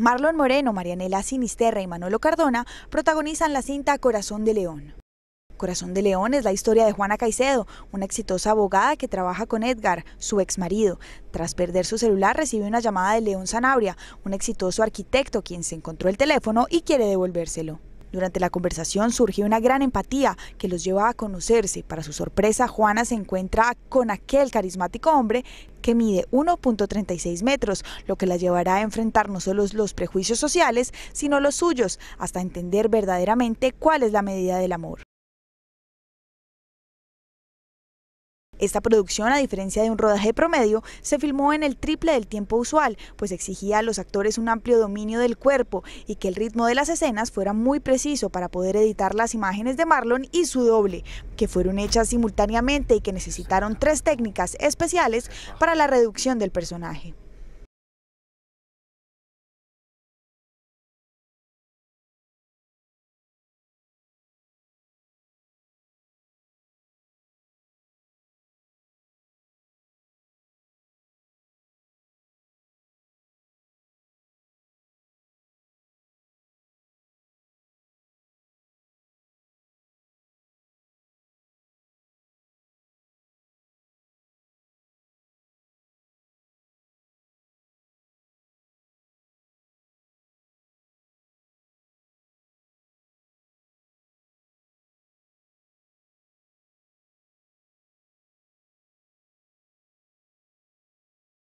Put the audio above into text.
Marlon Moreno, Marianela Sinisterra y Manolo Cardona protagonizan la cinta Corazón de León. Corazón de León es la historia de Juana Caicedo, una exitosa abogada que trabaja con Edgar, su ex marido. Tras perder su celular recibe una llamada de León Zanabria, un exitoso arquitecto quien se encontró el teléfono y quiere devolvérselo. Durante la conversación surge una gran empatía que los lleva a conocerse. Para su sorpresa, Juana se encuentra con aquel carismático hombre que mide 1.36 metros, lo que la llevará a enfrentar no solo los prejuicios sociales, sino los suyos, hasta entender verdaderamente cuál es la medida del amor. Esta producción, a diferencia de un rodaje promedio, se filmó en el triple del tiempo usual, pues exigía a los actores un amplio dominio del cuerpo y que el ritmo de las escenas fuera muy preciso para poder editar las imágenes de Marlon y su doble, que fueron hechas simultáneamente y que necesitaron tres técnicas especiales para la reducción del personaje.